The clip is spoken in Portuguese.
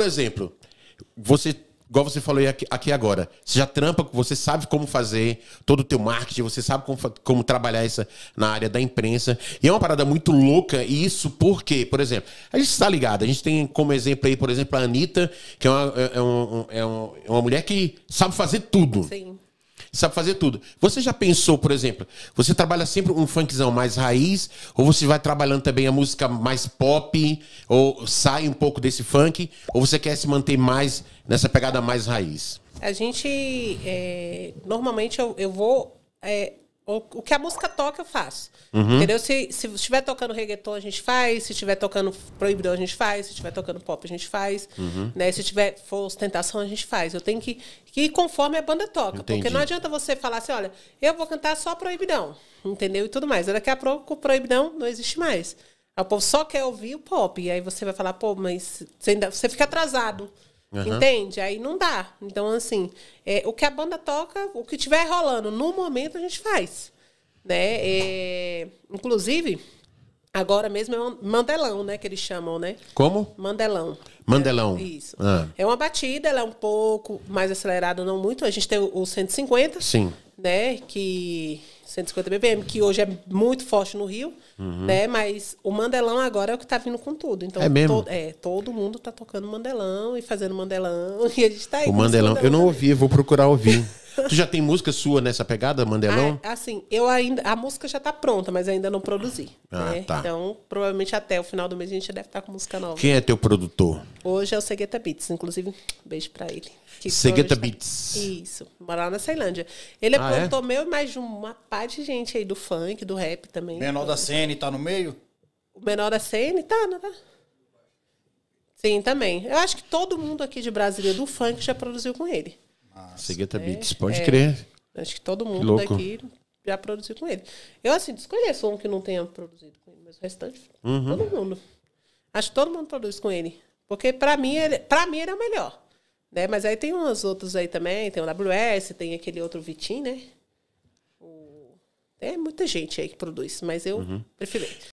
por exemplo, você igual você falou aqui, agora, você já trampa, você sabe como fazer todo o teu marketing, você sabe como, como trabalhar isso na área da imprensa. E é uma parada muito louca, e isso porque, por exemplo, a gente está ligado, a gente tem como exemplo aí, por exemplo, a Anitta, que é uma, é, é um, é, um, é uma mulher que sabe fazer tudo. Sim sabe fazer tudo. Você já pensou, por exemplo, você trabalha sempre um funkzão mais raiz, ou você vai trabalhando também a música mais pop, ou sai um pouco desse funk, ou você quer se manter mais nessa pegada mais raiz? A gente, é, normalmente eu, eu vou é, o que a música toca, eu faço. Uhum. Entendeu? Se, se estiver tocando reggaeton, a gente faz. Se estiver tocando proibidão, a gente faz. Se estiver tocando pop, a gente faz. Uhum. Né? Se tiver for ostentação, a gente faz. Eu tenho que, que ir conforme a banda toca. Entendi. Porque não adianta você falar assim, olha, eu vou cantar só proibidão. Entendeu? E tudo mais. Daqui a pouco, proibidão não existe mais. O povo só quer ouvir o pop. E aí você vai falar, pô, mas você, ainda, você fica atrasado. Uhum. Entende? Aí não dá. Então, assim, é, o que a banda toca, o que tiver rolando no momento, a gente faz. Né? É, inclusive, agora mesmo é um mandelão, né? Que eles chamam, né? Como? Mandelão. Mandelão. É, isso. Ah. É uma batida, ela é um pouco mais acelerada, não muito. A gente tem o 150. Sim né? Que 150 ppm, que hoje é muito forte no Rio, uhum. né? Mas o Mandelão agora é o que tá vindo com tudo. Então, é mesmo? To, é, todo mundo tá tocando Mandelão e fazendo Mandelão. E a gente tá aí. O Mandelão, eu não ouvi, vou procurar ouvir. Tu já tem música sua nessa pegada, Mandelão? Ah, é, assim, eu ainda. A música já tá pronta, mas ainda não produzi. Ah, né? tá. Então, provavelmente até o final do mês a gente deve estar tá com música nova. Quem é teu produtor? Hoje é o Segueta Beats, inclusive, beijo pra ele. Segueta Beats. Tá... Isso, mora lá na Ceilândia. Ele é ah, é produtor é? meu e mais de uma parte de gente aí do funk, do rap também. Menor então. da CN tá no meio? O menor da CN tá, não tá? Sim, também. Eu acho que todo mundo aqui de Brasília do funk já produziu com ele. Cegueta né? Beats, é, pode é, crer. Acho que todo mundo que daqui já produziu com ele. Eu, assim, desconheço um que não tenha produzido com ele, mas o restante, uhum. todo mundo. Acho que todo mundo produz com ele. Porque para mim, ele, pra mim ele é o melhor. Né? Mas aí tem uns outros aí também, tem o WS, tem aquele outro Vitim, né? O... Tem muita gente aí que produz, mas eu uhum. prefiro.